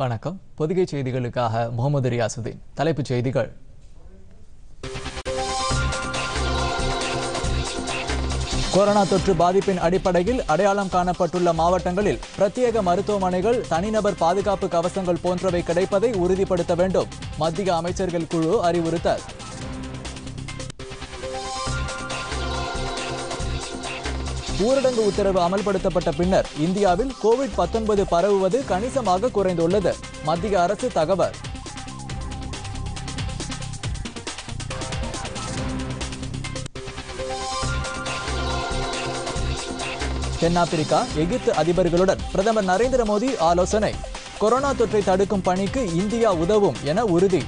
வணக்கம் பொதுகை செய்திகளுக்காக முகமது ரியாசுதீன் தலைப்புச் செய்திகள் கொரோனா தொற்று பாதிப்பின் அடிப்படையில் அடையாளம் காணப்பட்டுள்ள மாவட்டங்களில் பிரத்யேக மருத்துவமனைகள் தனிநபர் பாதுகாப்பு கவசங்கள் போன்றவை கிடைப்பதை உறுதிப்படுத்த வேண்டும் மத்திய அமைச்சர்கள் குழு அறிவுறுத்தல் ஊரடங்கு உத்தரவு அமல்படுத்தப்பட்ட பின்னர் இந்தியாவில் கோவிட் பத்தொன்பது பரவுவது கணிசமாக குறைந்துள்ளது மத்திய அரசு தகவல் தென்னாப்பிரிக்கா எகிப்து அதிபர்களுடன் பிரதமர் நரேந்திர மோடி ஆலோசனை கொரோனா தொற்றை தடுக்கும் பணிக்கு இந்தியா உதவும் என உறுதி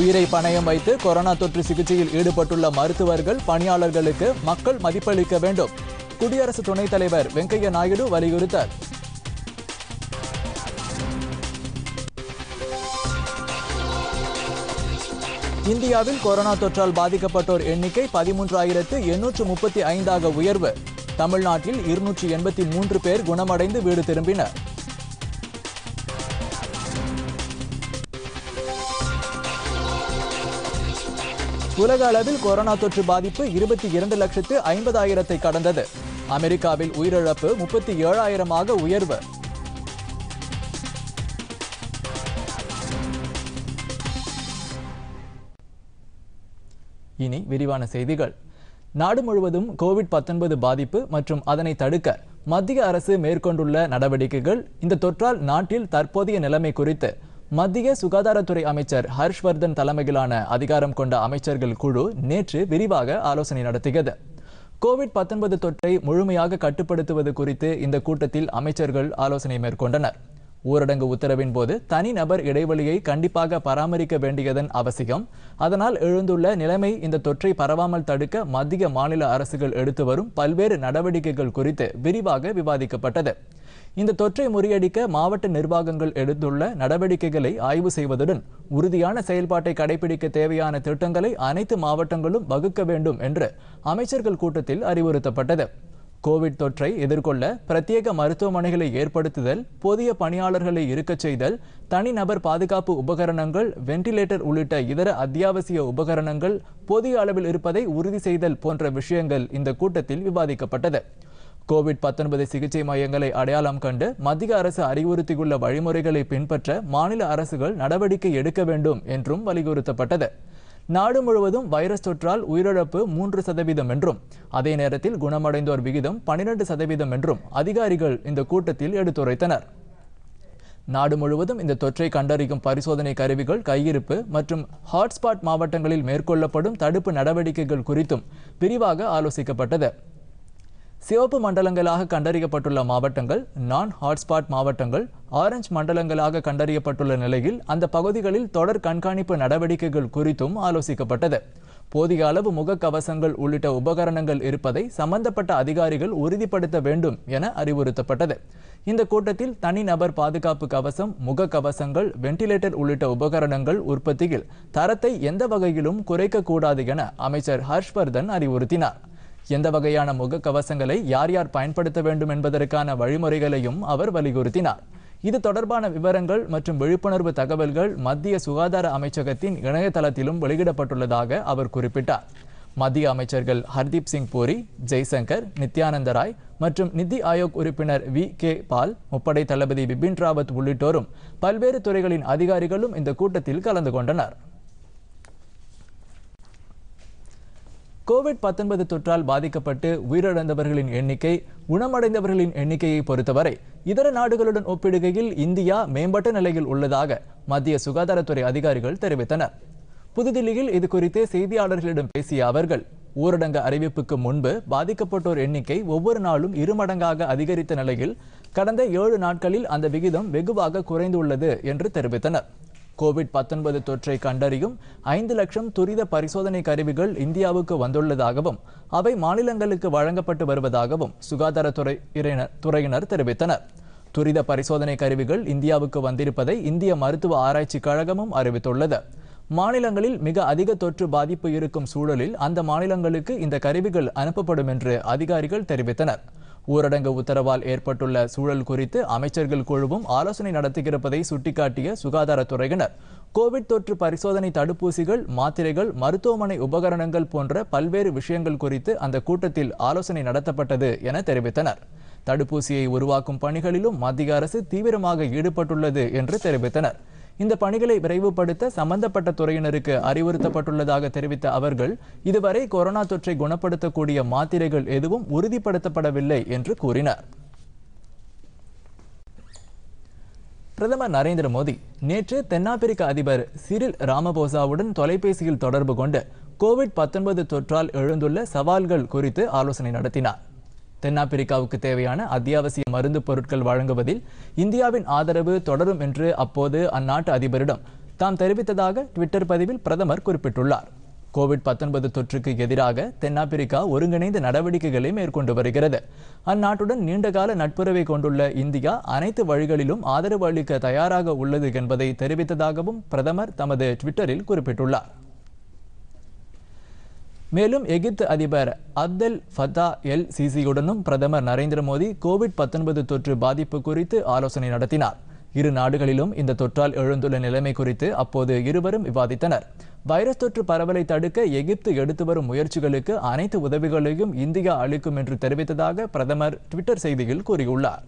உயிரை பணயம் வைத்து கொரோனா தொற்று சிகிச்சையில் ஈடுபட்டுள்ள மருத்துவர்கள் பணியாளர்களுக்கு மக்கள் மதிப்பளிக்க வேண்டும் குடியரசு துணைத் தலைவர் வெங்கையா நாயுடு வலியுறுத்தார் இந்தியாவில் கொரோனா தொற்றால் பாதிக்கப்பட்டோர் எண்ணிக்கை பதிமூன்றாயிரத்து எண்ணூற்று முப்பத்தி ஐந்தாக உயர்வு தமிழ்நாட்டில் இருநூற்றி எண்பத்தி மூன்று பேர் குணமடைந்து வீடு திரும்பினர் உலக அளவில் கொரோனா தொற்று பாதிப்பு இருபத்தி இரண்டு லட்சத்து ஐம்பதாயிரத்தை கடந்தது அமெரிக்காவில் உயிரிழப்பு முப்பத்தி ஏழாயிரமாக உயர்வு இனி விரிவான செய்திகள் நாடு முழுவதும் கோவிட் பத்தொன்பது பாதிப்பு மற்றும் அதனை தடுக்க மத்திய அரசு மேற்கொண்டுள்ள நடவடிக்கைகள் இந்த தொற்றால் நாட்டில் தற்போதைய நிலைமை குறித்து மத்திய சுகாதாரத்துறை அமைச்சர் ஹர்ஷ்வர்தன் தலைமையிலான அதிகாரம் கொண்ட அமைச்சர்கள் குழு நேற்று விரிவாக ஆலோசனை நடத்தியது கோவிட் பத்தொன்பது தொற்றை முழுமையாக கட்டுப்படுத்துவது குறித்து இந்த கூட்டத்தில் அமைச்சர்கள் ஆலோசனை மேற்கொண்டனர் ஊரடங்கு உத்தரவின் போது தனிநபர் இடைவெளியை கண்டிப்பாக பராமரிக்க வேண்டியதன் அவசியம் அதனால் எழுந்துள்ள நிலைமை இந்த தொற்றை பரவாமல் தடுக்க மத்திய மாநில அரசுகள் எடுத்து வரும் பல்வேறு நடவடிக்கைகள் குறித்து விரிவாக விவாதிக்கப்பட்டது இந்த தொற்றை முறியடிக்க மாவட்ட நிர்வாகங்கள் எடுத்துள்ள நடவடிக்கைகளை ஆய்வு செய்வதுடன் உறுதியான செயல்பாட்டை கடைபிடிக்க தேவையான திட்டங்களை அனைத்து மாவட்டங்களும் வகுக்க வேண்டும் என்று அமைச்சர்கள் கூட்டத்தில் அறிவுறுத்தப்பட்டது கோவிட் தொற்றை எதிர்கொள்ள பிரத்யேக மருத்துவமனைகளை ஏற்படுத்துதல் புதிய பணியாளர்களை இருக்கச் செய்தல் தனிநபர் பாதுகாப்பு உபகரணங்கள் வென்டிலேட்டர் உள்ளிட்ட இதர அத்தியாவசிய உபகரணங்கள் போதிய அளவில் இருப்பதை உறுதி செய்தல் போன்ற விஷயங்கள் இந்த கூட்டத்தில் விவாதிக்கப்பட்டது கோவிட் பத்தொன்பது சிகிச்சை மையங்களை அடையாளம் கண்டு மத்திய அரசு அறிவுறுத்தியுள்ள வழிமுறைகளை பின்பற்ற மாநில அரசுகள் நடவடிக்கை எடுக்க வேண்டும் என்றும் வலியுறுத்தப்பட்டது நாடு முழுவதும் வைரஸ் தொற்றால் உயிரிழப்பு மூன்று சதவீதம் என்றும் அதே நேரத்தில் குணமடைந்தோர் விகிதம் பனிரெண்டு சதவீதம் என்றும் அதிகாரிகள் இந்த கூட்டத்தில் எடுத்துரைத்தனர் நாடு முழுவதும் இந்த தொற்றை கண்டறிக்கும் பரிசோதனை கருவிகள் கையிருப்பு மற்றும் ஹாட்ஸ்பாட் மாவட்டங்களில் மேற்கொள்ளப்படும் தடுப்பு நடவடிக்கைகள் குறித்தும் விரிவாக ஆலோசிக்கப்பட்டது சிவப்பு மண்டலங்களாக கண்டறியப்பட்டுள்ள மாவட்டங்கள் நான் ஹாட்ஸ்பாட் மாவட்டங்கள் ஆரஞ்சு மண்டலங்களாக கண்டறியப்பட்டுள்ள நிலையில் அந்த பகுதிகளில் தொடர் கண்காணிப்பு நடவடிக்கைகள் குறித்தும் ஆலோசிக்கப்பட்டது போதிய அளவு முகக்கவசங்கள் உள்ளிட்ட உபகரணங்கள் இருப்பதை சம்பந்தப்பட்ட அதிகாரிகள் உறுதிப்படுத்த வேண்டும் என அறிவுறுத்தப்பட்டது இந்த கூட்டத்தில் தனிநபர் பாதுகாப்பு கவசம் முகக்கவசங்கள் வெண்டிலேட்டர் உள்ளிட்ட உபகரணங்கள் உற்பத்தியில் தரத்தை எந்த வகையிலும் குறைக்கக்கூடாது என அமைச்சர் ஹர்ஷ்வர்தன் அறிவுறுத்தினார் எந்த வகையான முக கவசங்களை யார் யார் பயன்படுத்த வேண்டும் என்பதற்கான வழிமுறைகளையும் அவர் வலியுறுத்தினார் இது தொடர்பான விவரங்கள் மற்றும் விழிப்புணர்வு தகவல்கள் மத்திய சுகாதார அமைச்சகத்தின் இணையதளத்திலும் வெளியிடப்பட்டுள்ளதாக அவர் குறிப்பிட்டார் மத்திய அமைச்சர்கள் ஹர்தீப் சிங் பூரி ஜெய்சங்கர் நித்யானந்த ராய் மற்றும் நிதி ஆயோக் உறுப்பினர் வி கே பால் முப்படை தளபதி பிபின் ராவத் உள்ளிட்டோரும் பல்வேறு துறைகளின் அதிகாரிகளும் இந்த கூட்டத்தில் கலந்து கொண்டனர் கோவிட் பத்தொன்பது தொற்றால் பாதிக்கப்பட்டு உயிரிழந்தவர்களின் எண்ணிக்கை குணமடைந்தவர்களின் எண்ணிக்கையை பொறுத்தவரை இதர நாடுகளுடன் ஒப்பிடுகையில் இந்தியா மேம்பட்ட நிலையில் உள்ளதாக மத்திய சுகாதாரத்துறை அதிகாரிகள் தெரிவித்தனர் புதுதில்லியில் இது செய்தியாளர்களிடம் பேசிய அவர்கள் ஊரடங்கு அறிவிப்புக்கு முன்பு பாதிக்கப்பட்டோர் எண்ணிக்கை ஒவ்வொரு நாளும் இருமடங்காக அதிகரித்த நிலையில் கடந்த ஏழு நாட்களில் அந்த விகிதம் வெகுவாக குறைந்துள்ளது என்று தெரிவித்தனர் கோவிட் பத்தொன்பது தொற்றை கண்டறியும் ஐந்து லட்சம் துரித பரிசோதனை கருவிகள் இந்தியாவுக்கு வந்துள்ளதாகவும் அவை மாநிலங்களுக்கு வழங்கப்பட்டு வருவதாகவும் சுகாதாரத்துறை துறையினர் தெரிவித்தனர் துரித பரிசோதனை கருவிகள் இந்தியாவுக்கு வந்திருப்பதை இந்திய மருத்துவ ஆராய்ச்சி கழகமும் அறிவித்துள்ளது மாநிலங்களில் மிக அதிக தொற்று பாதிப்பு இருக்கும் சூழலில் அந்த மாநிலங்களுக்கு இந்த கருவிகள் அனுப்பப்படும் என்று அதிகாரிகள் தெரிவித்தனர் ஊரடங்கு உத்தரவால் ஏற்பட்டுள்ள சூழல் குறித்து அமைச்சர்கள் குழுவும் ஆலோசனை நடத்துகிறப்பதை சுட்டிக்காட்டிய சுகாதாரத்துறையினர் கோவிட் தொற்று பரிசோதனை தடுப்பூசிகள் மாத்திரைகள் மருத்துவமனை உபகரணங்கள் போன்ற பல்வேறு விஷயங்கள் குறித்து அந்த கூட்டத்தில் ஆலோசனை நடத்தப்பட்டது என தெரிவித்தனர் தடுப்பூசியை உருவாக்கும் பணிகளிலும் மத்திய அரசு தீவிரமாக ஈடுபட்டுள்ளது என்று தெரிவித்தனர் இந்த பணிகளை விரைவுபடுத்த சம்பந்தப்பட்ட துறையினருக்கு அறிவுறுத்தப்பட்டுள்ளதாக தெரிவித்த அவர்கள் இதுவரை கொரோனா தொற்றை குணப்படுத்தக்கூடிய மாத்திரைகள் எதுவும் உறுதிப்படுத்தப்படவில்லை என்று கூறினார் பிரதமர் நரேந்திர மோடி நேற்று தென்னாப்பிரிக்க அதிபர் சிரில் ராமபோசாவுடன் தொலைபேசியில் தொடர்பு கொண்டு கோவிட் தொற்றால் எழுந்துள்ள சவால்கள் குறித்து ஆலோசனை நடத்தினார் தென்னாப்பிரிக்காவுக்கு தேவையான அத்தியாவசிய மருந்து பொருட்கள் வழங்குவதில் இந்தியாவின் ஆதரவு தொடரும் என்று அப்போது அந்நாட்டு அதிபரிடம் தாம் தெரிவித்ததாக ட்விட்டர் பதிவில் பிரதமர் குறிப்பிட்டுள்ளார் கோவிட் பத்தொன்பது தொற்றுக்கு எதிராக தென்னாப்பிரிக்கா ஒருங்கிணைந்த நடவடிக்கைகளை மேற்கொண்டு வருகிறது அந்நாட்டுடன் நீண்டகால நட்புறவை கொண்டுள்ள இந்தியா அனைத்து வழிகளிலும் ஆதரவு அளிக்க தயாராக உள்ளது என்பதை தெரிவித்ததாகவும் பிரதமர் தமது ட்விட்டரில் குறிப்பிட்டுள்ளார் மேலும் எகிப்து அதிபர் அப்தெல் ஃபதா எல் சிசியுடனும் பிரதமர் நரேந்திர மோடி கோவிட் பத்தொன்பது தொற்று பாதிப்பு குறித்து ஆலோசனை நடத்தினார் இரு நாடுகளிலும் இந்த தொற்றால் எழுந்துள்ள நிலைமை குறித்து அப்போது இருவரும் விவாதித்தனர் வைரஸ் தொற்று பரவலை தடுக்க எகிப்து எடுத்து வரும் முயற்சிகளுக்கு அனைத்து உதவிகளையும் இந்தியா அளிக்கும் என்று தெரிவித்ததாக பிரதமர் ட்விட்டர் செய்தியில் கூறியுள்ளார்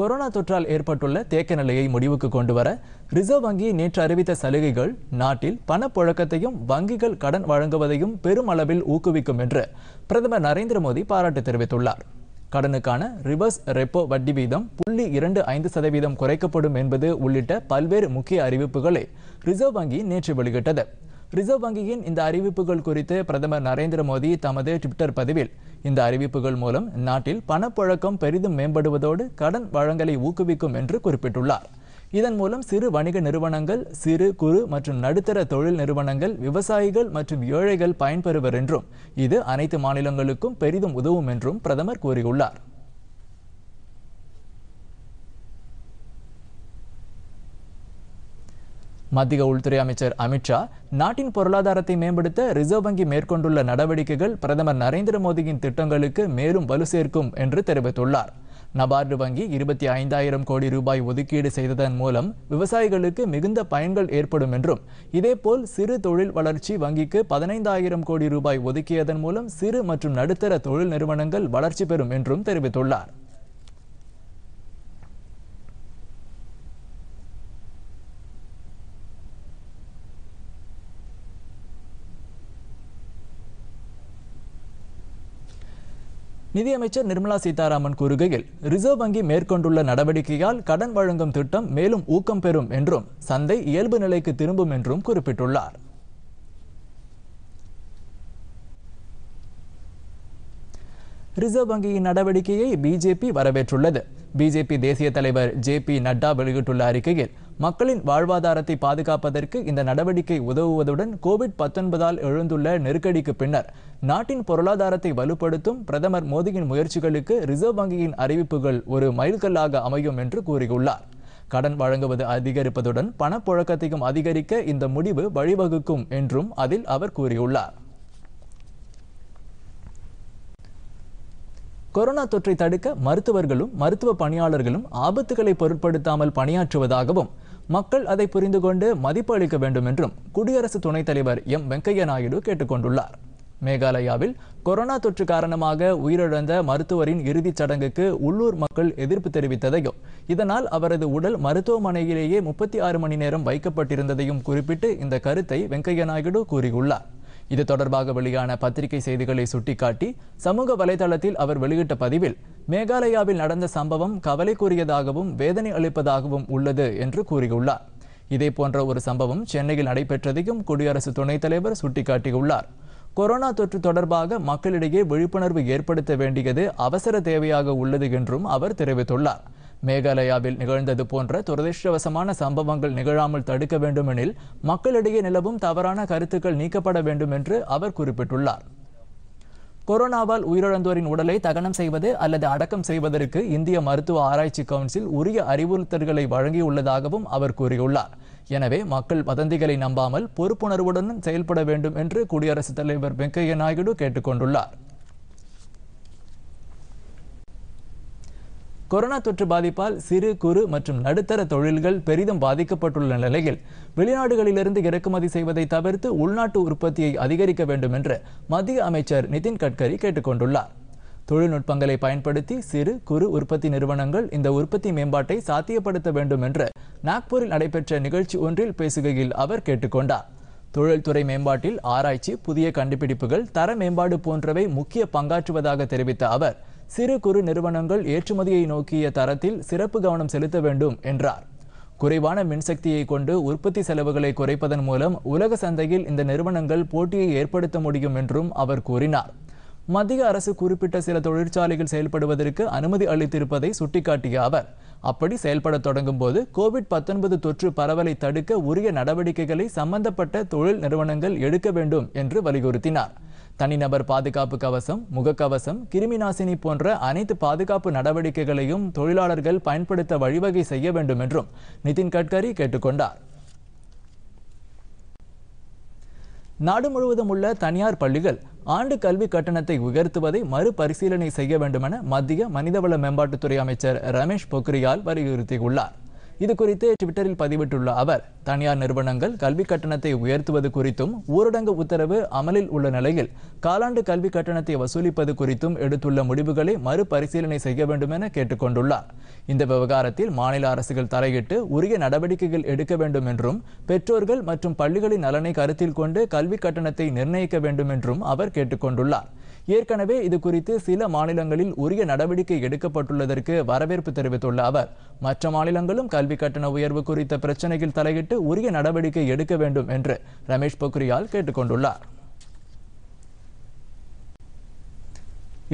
கொரோனா தொற்றால் ஏற்பட்டுள்ள தேக்க நிலையை முடிவுக்கு கொண்டு வர ரிசர்வ் வங்கி நேற்று அறிவித்த சலுகைகள் நாட்டில் பணப்புழக்கத்தையும் வங்கிகள் கடன் வழங்குவதையும் பெருமளவில் ஊக்குவிக்கும் என்று பிரதமர் நரேந்திர மோடி பாராட்டு தெரிவித்துள்ளார் கடனுக்கான ரிவர்ஸ் ரெப்போ வட்டி வீதம் புள்ளி இரண்டு ஐந்து சதவீதம் குறைக்கப்படும் என்பது உள்ளிட்ட பல்வேறு முக்கிய அறிவிப்புகளை ரிசர்வ் வங்கி நேற்று வெளியிட்டது ரிசர்வ் வங்கியின் இந்த அறிவிப்புகள் குறித்து பிரதமர் நரேந்திர மோடி தமது ட்விட்டர் பதிவில் இந்த அறிவிப்புகள் மூலம் நாட்டில் பணப்புழக்கம் பெரிதும் மேம்படுவதோடு கடன் வழங்கலை ஊக்குவிக்கும் என்று குறிப்பிட்டுள்ளார் இதன் மூலம் சிறு வணிக நிறுவனங்கள் சிறு குறு மற்றும் நடுத்தர தொழில் நிறுவனங்கள் விவசாயிகள் மற்றும் ஏழைகள் பயன்பெறுவர் என்றும் இது அனைத்து மாநிலங்களுக்கும் பெரிதும் உதவும் என்றும் பிரதமர் கூறியுள்ளார் மத்திய உள்துறை அமைச்சர் அமித்ஷா நாட்டின் பொருளாதாரத்தை மேம்படுத்த ரிசர்வ் வங்கி மேற்கொண்டுள்ள நடவடிக்கைகள் பிரதமர் நரேந்திர மோடியின் திட்டங்களுக்கு மேலும் வலு சேர்க்கும் என்று தெரிவித்துள்ளார் நபார்டு வங்கி இருபத்தி ஐந்தாயிரம் கோடி ரூபாய் ஒதுக்கீடு செய்ததன் மூலம் விவசாயிகளுக்கு மிகுந்த பயன்கள் ஏற்படும் என்றும் இதேபோல் சிறு தொழில் வளர்ச்சி வங்கிக்கு பதினைந்தாயிரம் கோடி ரூபாய் ஒதுக்கியதன் மூலம் சிறு மற்றும் நடுத்தர தொழில் நிறுவனங்கள் வளர்ச்சி பெறும் என்றும் தெரிவித்துள்ளார் நிதியமைச்சர் நிர்மலா சீதாராமன் கூறுகையில் ரிசர்வ் வங்கி மேற்கொண்டுள்ள நடவடிக்கையால் கடன் வழங்கும் திட்டம் மேலும் ஊக்கம் பெறும் என்றும் சந்தை இயல்பு நிலைக்கு திரும்பும் என்றும் குறிப்பிட்டுள்ளார் ரிசர்வ் வங்கியின் நடவடிக்கையை பிஜேபி வரவேற்றுள்ளது பிஜேபி தேசிய தலைவர் ஜே பி நட்டா வெளியிட்டுள்ள அறிக்கையில் மக்களின் வாழ்வாதாரத்தை பாதுகாப்பதற்கு இந்த நடவடிக்கை உதவுவதுடன் கோவிட் பத்தொன்பதால் எழுந்துள்ள நெருக்கடிக்கு பின்னர் நாட்டின் பொருளாதாரத்தை வலுப்படுத்தும் பிரதமர் மோடியின் முயற்சிகளுக்கு ரிசர்வ் வங்கியின் அறிவிப்புகள் ஒரு மைல்கல்லாக அமையும் என்று கூறியுள்ளார் கடன் வழங்குவது அதிகரிப்பதுடன் பணப்புழக்கத்தையும் அதிகரிக்க இந்த முடிவு வழிவகுக்கும் என்றும் அதில் அவர் கூறியுள்ளார் கொரோனா தொற்றை தடுக்க மருத்துவர்களும் மருத்துவ பணியாளர்களும் ஆபத்துகளை பொருட்படுத்தாமல் பணியாற்றுவதாகவும் மக்கள் அதை புரிந்து கொண்டு மதிப்பு அளிக்க வேண்டும் என்றும் குடியரசு துணைத் தலைவர் எம் வெங்கையா நாயுடு கேட்டுக்கொண்டுள்ளார் மேகாலயாவில் கொரோனா தொற்று காரணமாக உயிரிழந்த மருத்துவரின் இறுதிச் சடங்குக்கு உள்ளூர் மக்கள் எதிர்ப்பு தெரிவித்ததையும் இதனால் அவரது உடல் மருத்துவமனையிலேயே முப்பத்தி ஆறு மணி நேரம் வைக்கப்பட்டிருந்ததையும் குறிப்பிட்டு இந்த கருத்தை வெங்கையா நாயுடு கூறியுள்ளார் இது தொடர்பாக வெளியான பத்திரிகை செய்திகளை சுட்டிக்காட்டி சமூக வலைதளத்தில் அவர் வெளியிட்ட பதிவில் மேகாலயாவில் நடந்த சம்பவம் கவலைக்குரியதாகவும் வேதனை அளிப்பதாகவும் உள்ளது என்று கூறியுள்ளார் இதே போன்ற ஒரு சம்பவம் சென்னையில் நடைபெற்றதையும் குடியரசு துணைத் தலைவர் சுட்டிக்காட்டியுள்ளார் கொரோனா தொற்று தொடர்பாக மக்களிடையே விழிப்புணர்வு ஏற்படுத்த வேண்டியது அவசர தேவையாக உள்ளது என்றும் அவர் தெரிவித்துள்ளார் மேகாலயாவில் நிகழ்ந்தது போன்ற துரதிருஷ்டவசமான சம்பவங்கள் நிகழாமல் தடுக்க வேண்டுமெனில் மக்களிடையே நிலவும் தவறான கருத்துக்கள் நீக்கப்பட வேண்டும் என்று அவர் குறிப்பிட்டுள்ளார் கொரோனாவால் உயிரிழந்தோரின் உடலை தகனம் செய்வது அல்லது அடக்கம் செய்வதற்கு இந்திய மருத்துவ ஆராய்ச்சி கவுன்சில் உரிய அறிவுறுத்தல்களை வழங்கியுள்ளதாகவும் அவர் கூறியுள்ளார் எனவே மக்கள் வதந்திகளை நம்பாமல் பொறுப்புணர்வுடன் செயல்பட வேண்டும் என்று குடியரசுத் தலைவர் வெங்கையா நாயுடு கேட்டுக்கொண்டுள்ளார் கொரோனா தொற்று பாதிப்பால் சிறு குறு மற்றும் நடுத்தர தொழில்கள் பெரிதும் பாதிக்கப்பட்டுள்ள நிலையில் வெளிநாடுகளிலிருந்து இறக்குமதி செய்வதை தவிர்த்து உள்நாட்டு உற்பத்தியை அதிகரிக்க வேண்டும் என்று மத்திய அமைச்சர் நிதின் கட்கரி கேட்டுக்கொண்டுள்ளார் தொழில்நுட்பங்களை பயன்படுத்தி சிறு குறு உற்பத்தி நிறுவனங்கள் இந்த உற்பத்தி மேம்பாட்டை சாத்தியப்படுத்த வேண்டும் என்று நாக்பூரில் நடைபெற்ற நிகழ்ச்சி ஒன்றில் பேசுகையில் அவர் கேட்டுக்கொண்டார் தொழில்துறை மேம்பாட்டில் ஆராய்ச்சி புதிய கண்டுபிடிப்புகள் தர மேம்பாடு போன்றவை முக்கிய பங்காற்றுவதாக தெரிவித்த அவர் சிறு குறு நிறுவனங்கள் ஏற்றுமதியை நோக்கிய தரத்தில் சிறப்பு கவனம் செலுத்த வேண்டும் என்றார் குறைவான மின்சக்தியை கொண்டு உற்பத்தி செலவுகளை குறைப்பதன் மூலம் உலக சந்தையில் இந்த நிறுவனங்கள் போட்டியை ஏற்படுத்த முடியும் என்றும் அவர் கூறினார் மத்திய அரசு குறிப்பிட்ட சில தொழிற்சாலைகள் செயல்படுவதற்கு அனுமதி அளித்திருப்பதை சுட்டிக்காட்டிய அவர் அப்படி செயல்பட தொடங்கும் போது கோவிட் பத்தொன்பது தொற்று பரவலை தடுக்க உரிய நடவடிக்கைகளை சம்பந்தப்பட்ட தொழில் நிறுவனங்கள் எடுக்க வேண்டும் என்று வலியுறுத்தினார் தனிநபர் பாதுகாப்பு கவசம் முகக்கவசம் கிருமி நாசினி போன்ற அனைத்து பாதுகாப்பு நடவடிக்கைகளையும் தொழிலாளர்கள் பயன்படுத்த வழிவகை செய்ய வேண்டும் என்றும் நிதின் கட்கரி கேட்டுக்கொண்டார் நாடு முழுவதும் உள்ள தனியார் பள்ளிகள் ஆண்டு கல்வி கட்டணத்தை உயர்த்துவதை மறுபரிசீலனை செய்ய வேண்டுமென மத்திய மனிதவள மேம்பாட்டுத்துறை அமைச்சர் ரமேஷ் பொக்ரியால் வலியுறுத்தியுள்ளார் இது குறித்து ட்விட்டரில் பதிவிட்டுள்ள அவர் தனியார் நிறுவனங்கள் கல்வி கட்டணத்தை உயர்த்துவது குறித்தும் ஊரடங்கு உத்தரவு அமலில் உள்ள நிலையில் காலாண்டு கல்வி கட்டணத்தை வசூலிப்பது குறித்தும் எடுத்துள்ள முடிவுகளை மறுபரிசீலனை செய்ய வேண்டும் என கேட்டுக்கொண்டுள்ளார் இந்த விவகாரத்தில் மாநில அரசுகள் தலையிட்டு உரிய நடவடிக்கைகள் எடுக்க வேண்டும் என்றும் பெற்றோர்கள் மற்றும் பள்ளிகளின் நலனை கருத்தில் கொண்டு கல்வி கட்டணத்தை நிர்ணயிக்க வேண்டும் என்றும் அவர் கேட்டுக்கொண்டுள்ளார் ஏற்கனவே இது குறித்து சில மாநிலங்களில் உரிய நடவடிக்கை எடுக்கப்பட்டுள்ளதற்கு வரவேற்பு தெரிவித்துள்ள அவர் மற்ற மாநிலங்களும் கல்வி கட்டண உயர்வு குறித்த பிரச்சினையில் தலையிட்டு உரிய நடவடிக்கை எடுக்க வேண்டும் என்று ரமேஷ் பொக்ரியால் கேட்டுக்கொண்டுள்ளார்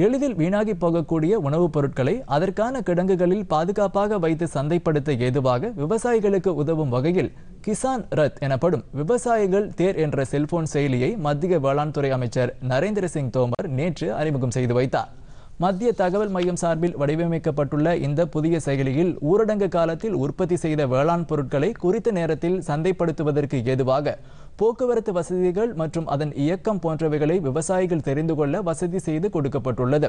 எளிதில் வீணாகி போகக்கூடிய உணவுப் பொருட்களை அதற்கான கிடங்குகளில் பாதுகாப்பாக வைத்து சந்தைப்படுத்த ஏதுவாக விவசாயிகளுக்கு உதவும் வகையில் கிசான் ரத் எனப்படும் விவசாயிகள் தேர் என்ற செல்போன் செயலியை மத்திய வேளாண் துறை அமைச்சர் நரேந்திர சிங் தோமர் நேற்று அறிமுகம் செய்து வைத்தார் மத்திய தகவல் மையம் சார்பில் வடிவமைக்கப்பட்டுள்ள இந்த புதிய செயலியில் ஊரடங்கு காலத்தில் உற்பத்தி செய்த வேளாண் பொருட்களை குறித்த நேரத்தில் சந்தைப்படுத்துவதற்கு ஏதுவாக போக்குவரத்து வசதிகள் மற்றும் அதன் இயக்கம் போன்றவைகளை விவசாயிகள் தெரிந்து கொள்ள வசதி செய்து கொடுக்கப்பட்டுள்ளது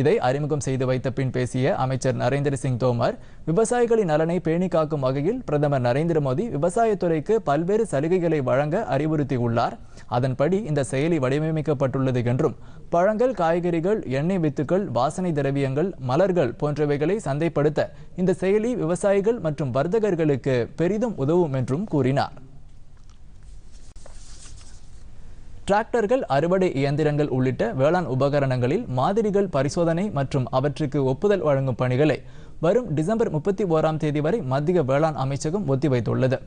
இதை அறிமுகம் செய்து வைத்த பின் பேசிய அமைச்சர் நரேந்திர சிங் தோமர் விவசாயிகளின் நலனை பேணி காக்கும் வகையில் பிரதமர் நரேந்திர மோடி விவசாயத்துறைக்கு பல்வேறு சலுகைகளை வழங்க அறிவுறுத்தியுள்ளார் அதன்படி இந்த செயலி வடிவமைக்கப்பட்டுள்ளது என்றும் பழங்கள் காய்கறிகள் எண்ணெய் வித்துக்கள் வாசனை திரவியங்கள் மலர்கள் போன்றவைகளை சந்தைப்படுத்த இந்த செயலி விவசாயிகள் மற்றும் வர்த்தகர்களுக்கு பெரிதும் உதவும் என்றும் கூறினார் டிராக்டர்கள் அறுவடை இயந்திரங்கள் உள்ளிட்ட வேளாண் உபகரணங்களில் மாதிரிகள் பரிசோதனை மற்றும் அவற்றுக்கு ஒப்புதல் வழங்கும் பணிகளை வரும் டிசம்பர் முப்பத்தி ஓராம் தேதி வரை மத்திய வேளாண் அமைச்சகம் ஒத்திவைத்துள்ளது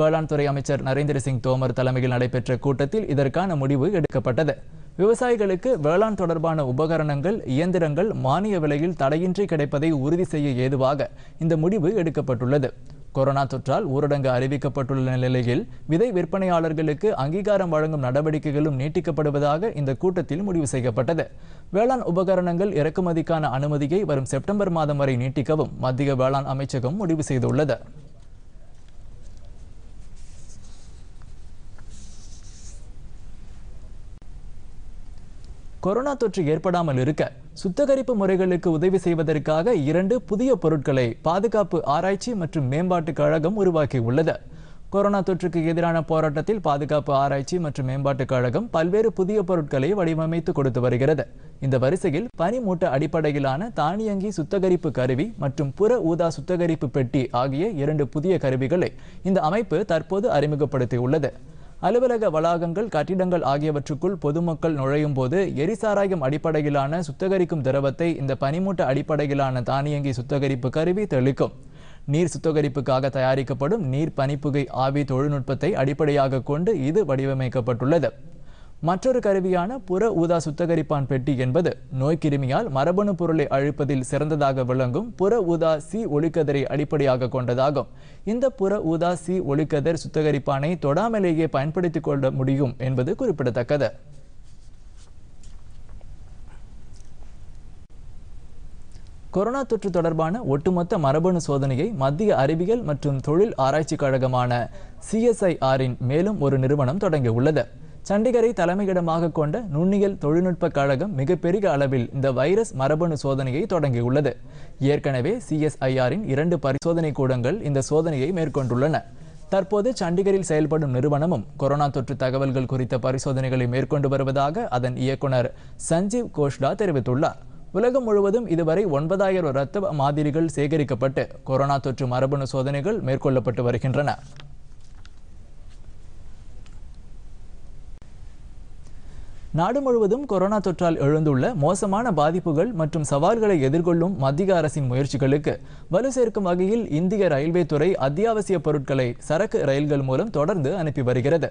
வேளாண் துறை அமைச்சர் நரேந்திர சிங் தோமர் தலைமையில் நடைபெற்ற கூட்டத்தில் இதற்கான முடிவு எடுக்கப்பட்டது விவசாயிகளுக்கு வேளாண் தொடர்பான உபகரணங்கள் இயந்திரங்கள் மானிய விலையில் தடையின்றி கிடைப்பதை உறுதி செய்ய ஏதுவாக இந்த முடிவு எடுக்கப்பட்டுள்ளது கொரோனா தொற்றால் ஊரடங்கு அறிவிக்கப்பட்டுள்ள நிலையில் விதை விற்பனையாளர்களுக்கு அங்கீகாரம் வழங்கும் நடவடிக்கைகளும் நீட்டிக்கப்படுவதாக இந்த கூட்டத்தில் முடிவு செய்யப்பட்டது வேளாண் உபகரணங்கள் இறக்குமதிக்கான அனுமதியை வரும் செப்டம்பர் மாதம் வரை நீட்டிக்கவும் மத்திய வேளாண் அமைச்சகம் முடிவு செய்துள்ளது கொரோனா தொற்று ஏற்படாமல் இருக்க சுத்தகரிப்பு முறைகளுக்கு உதவி செய்வதற்காக இரண்டு புதிய பொருட்களை பாதுகாப்பு ஆராய்ச்சி மற்றும் மேம்பாட்டு கழகம் உருவாக்கியுள்ளது கொரோனா தொற்றுக்கு எதிரான போராட்டத்தில் பாதுகாப்பு ஆராய்ச்சி மற்றும் மேம்பாட்டு கழகம் பல்வேறு புதிய பொருட்களை வடிவமைத்து கொடுத்து வருகிறது இந்த வரிசையில் பனிமூட்ட அடிப்படையிலான தானியங்கி சுத்தகரிப்பு கருவி மற்றும் புற ஊதா சுத்தகரிப்பு பெட்டி ஆகிய இரண்டு புதிய கருவிகளை இந்த அமைப்பு தற்போது அறிமுகப்படுத்தியுள்ளது அலுவலக வளாகங்கள் கட்டிடங்கள் ஆகியவற்றுக்குள் பொதுமக்கள் நுழையும் போது எரிசாராயம் அடிப்படையிலான சுத்தகரிக்கும் திரவத்தை இந்த பனிமூட்ட அடிப்படையிலான தானியங்கி சுத்தகரிப்பு கருவி தெளிக்கும் நீர் சுத்தகரிப்புக்காக தயாரிக்கப்படும் நீர் பனிப்புகை ஆவி தொழில்நுட்பத்தை அடிப்படையாக கொண்டு இது வடிவமைக்கப்பட்டுள்ளது மற்றொரு கருவியான புற ஊதா சுத்தகரிப்பான் பெட்டி என்பது நோய்க்கிருமியால் மரபணு பொருளை அழிப்பதில் சிறந்ததாக விளங்கும் புற ஊதா சி ஒளிக்கதிரை அடிப்படையாக கொண்டதாகும் இந்த புற ஊதா சி ஒளிக்கதிர் சுத்தகரிப்பானை தொடாமலேயே பயன்படுத்திக் கொள்ள முடியும் என்பது குறிப்பிடத்தக்கது கொரோனா தொற்று தொடர்பான ஒட்டுமொத்த மரபணு சோதனையை மத்திய அறிவியல் மற்றும் தொழில் ஆராய்ச்சிக் கழகமான சிஎஸ்ஐஆரின் மேலும் ஒரு நிறுவனம் தொடங்கியுள்ளது சண்டிகரை தலைமையிடமாக கொண்ட நுண்ணியல் தொழில்நுட்ப கழகம் மிகப்பெரிய அளவில் இந்த வைரஸ் மரபணு சோதனையை தொடங்கியுள்ளது ஏற்கனவே சிஎஸ்ஐஆரின் இரண்டு பரிசோதனை கூடங்கள் இந்த சோதனையை மேற்கொண்டுள்ளன தற்போது சண்டிகரில் செயல்படும் நிறுவனமும் கொரோனா தொற்று தகவல்கள் குறித்த பரிசோதனைகளை மேற்கொண்டு வருவதாக அதன் இயக்குனர் சஞ்சீவ் கோஷ்டா தெரிவித்துள்ளார் உலகம் முழுவதும் இதுவரை ஒன்பதாயிரம் ரத்த மாதிரிகள் சேகரிக்கப்பட்டு கொரோனா தொற்று மரபணு சோதனைகள் மேற்கொள்ளப்பட்டு வருகின்றன நாடு முழுவதும் கொரோனா தொற்றால் எழுந்துள்ள மோசமான பாதிப்புகள் மற்றும் சவால்களை எதிர்கொள்ளும் மத்திய அரசின் முயற்சிகளுக்கு வலு சேர்க்கும் வகையில் இந்திய ரயில்வே துறை அத்தியாவசிய பொருட்களை சரக்கு ரயில்கள் மூலம் தொடர்ந்து அனுப்பி வருகிறது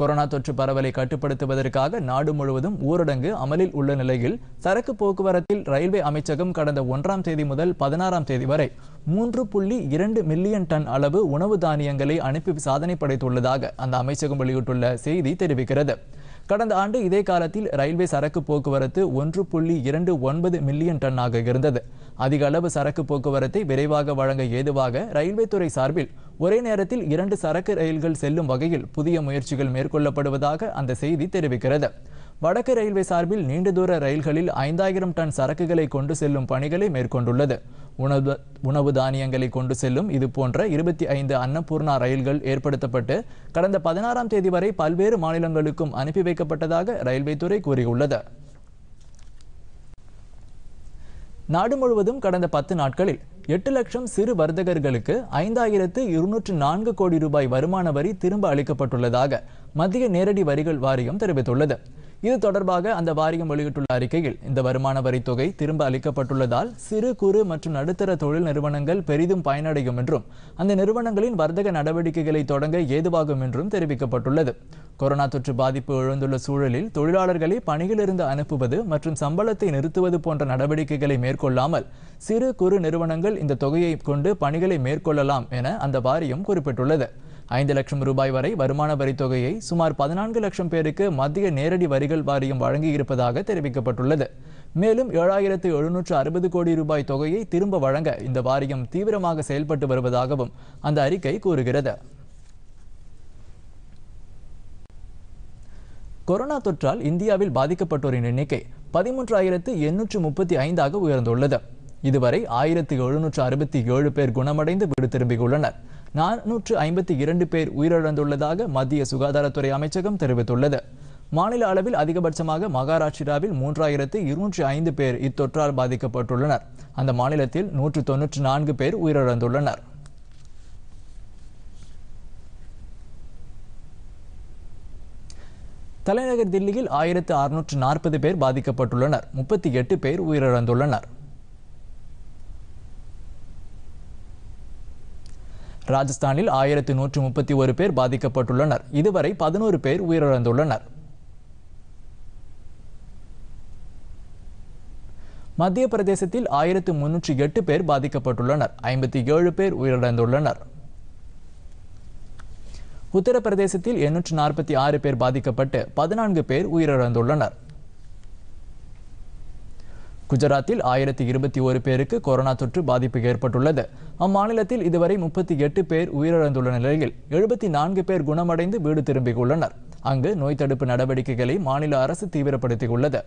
கொரோனா தொற்று பரவலை கட்டுப்படுத்துவதற்காக நாடு முழுவதும் ஊரடங்கு அமலில் உள்ள நிலையில் சரக்கு போக்குவரத்தில் ரயில்வே அமைச்சகம் கடந்த ஒன்றாம் தேதி முதல் பதினாறாம் தேதி வரை மூன்று புள்ளி இரண்டு மில்லியன் டன் அளவு உணவு தானியங்களை அனுப்பி சாதனை படைத்துள்ளதாக அந்த அமைச்சகம் வெளியிட்டுள்ள செய்தி தெரிவிக்கிறது கடந்த ஆண்டு இதே காலத்தில் ரயில்வே சரக்கு போக்குவரத்து ஒன்று புள்ளி இரண்டு ஒன்பது மில்லியன் டன்னாக இருந்தது அதிக அளவு சரக்கு போக்குவரத்தை விரைவாக வழங்க ஏதுவாக ரயில்வே துறை சார்பில் ஒரே நேரத்தில் இரண்டு சரக்கு ரயில்கள் செல்லும் வகையில் புதிய முயற்சிகள் மேற்கொள்ளப்படுவதாக அந்த செய்தி தெரிவிக்கிறது வடக்கு ரயில்வே சார்பில் நீண்ட தூர ரயில்களில் ஐந்தாயிரம் டன் சரக்குகளை கொண்டு செல்லும் பணிகளை மேற்கொண்டுள்ளது உணவு தானியங்களை கொண்டு செல்லும் இது போன்ற இருபத்தி ஐந்து அன்னபூர்ணா ரயில்கள் ஏற்படுத்தப்பட்டு கடந்த பதினாறாம் தேதி வரை பல்வேறு மாநிலங்களுக்கும் அனுப்பி வைக்கப்பட்டதாக ரயில்வே துறை கூறியுள்ளது நாடு முழுவதும் கடந்த பத்து நாட்களில் எட்டு லட்சம் சிறு வர்த்தகர்களுக்கு ஐந்தாயிரத்து இருநூற்று நான்கு கோடி ரூபாய் வருமான வரி திரும்ப அளிக்கப்பட்டுள்ளதாக மத்திய நேரடி வரிகள் வாரியம் தெரிவித்துள்ளது இது தொடர்பாக அந்த வாரியம் வெளியிட்டுள்ள அறிக்கையில் இந்த வருமான வரித்தொகை திரும்ப அளிக்கப்பட்டுள்ளதால் சிறு குறு மற்றும் நடுத்தர தொழில் நிறுவனங்கள் பெரிதும் பயனடையும் என்றும் அந்த நிறுவனங்களின் வர்த்தக நடவடிக்கைகளை தொடங்க ஏதுவாகும் என்றும் தெரிவிக்கப்பட்டுள்ளது கொரோனா தொற்று பாதிப்பு எழுந்துள்ள சூழலில் தொழிலாளர்களை பணியிலிருந்து அனுப்புவது மற்றும் சம்பளத்தை நிறுத்துவது போன்ற நடவடிக்கைகளை மேற்கொள்ளாமல் சிறு குறு நிறுவனங்கள் இந்த தொகையை கொண்டு பணிகளை மேற்கொள்ளலாம் என அந்த வாரியம் குறிப்பிட்டுள்ளது ஐந்து லட்சம் ரூபாய் வரை வருமான வரி தொகையை சுமார் பதினான்கு லட்சம் பேருக்கு மத்திய நேரடி வரிகள் வாரியம் வழங்கியிருப்பதாக தெரிவிக்கப்பட்டுள்ளது மேலும் ஏழாயிரத்து எழுநூற்று அறுபது கோடி ரூபாய் தொகையை திரும்ப வழங்க இந்த வாரியம் தீவிரமாக செயல்பட்டு வருவதாகவும் அந்த அறிக்கை கூறுகிறது கொரோனா தொற்றால் இந்தியாவில் பாதிக்கப்பட்டோரின் எண்ணிக்கை பதிமூன்றாயிரத்து எண்ணூற்று முப்பத்தி ஐந்தாக உயர்ந்துள்ளது இதுவரை ஆயிரத்து எழுநூற்று அறுபத்தி ஏழு பேர் குணமடைந்து வீடு திரும்பியுள்ளனர் 452 ஐம்பத்தி இரண்டு பேர் உயிரிழந்துள்ளதாக மத்திய சுகாதாரத்துறை அமைச்சகம் தெரிவித்துள்ளது மாநில அளவில் அதிகபட்சமாக மகாராஷ்டிராவில் மூன்றாயிரத்து இருநூற்றி ஐந்து பேர் இத்தொற்றால் பாதிக்கப்பட்டுள்ளனர் அந்த மாநிலத்தில் நூற்று தொன்னூற்றி நான்கு பேர் உயிரிழந்துள்ளனர் தலைநகர் தில்லியில் ஆயிரத்து அறுநூற்று நாற்பது பேர் பாதிக்கப்பட்டுள்ளனர் முப்பத்தி எட்டு பேர் உயிரிழந்துள்ளனர் ராஜஸ்தானில் ஆயிரத்தி நூற்று முப்பத்தி ஒரு பேர் பாதிக்கப்பட்டுள்ளனர் இதுவரை பதினோரு பேர் உயிரிழந்துள்ளனர் மத்திய பிரதேசத்தில் ஆயிரத்து முன்னூற்றி எட்டு பேர் பாதிக்கப்பட்டுள்ளனர் ஐம்பத்தி ஏழு பேர் உயிரிழந்துள்ளனர் உத்தரப்பிரதேசத்தில் எண்ணூற்று நாற்பத்தி ஆறு பேர் பாதிக்கப்பட்டு பதினான்கு பேர் உயிரிழந்துள்ளனர் குஜராத்தில் ஆயிரத்தி இருபத்தி ஒரு பேருக்கு கொரோனா தொற்று பாதிப்பு ஏற்பட்டுள்ளது அம்மாநிலத்தில் இதுவரை முப்பத்தி எட்டு பேர் உயிரிழந்துள்ள நிலையில் எழுபத்தி நான்கு பேர் குணமடைந்து வீடு திரும்பியுள்ளனர் அங்கு நோய் தடுப்பு நடவடிக்கைகளை மாநில அரசு தீவிரப்படுத்தியுள்ளது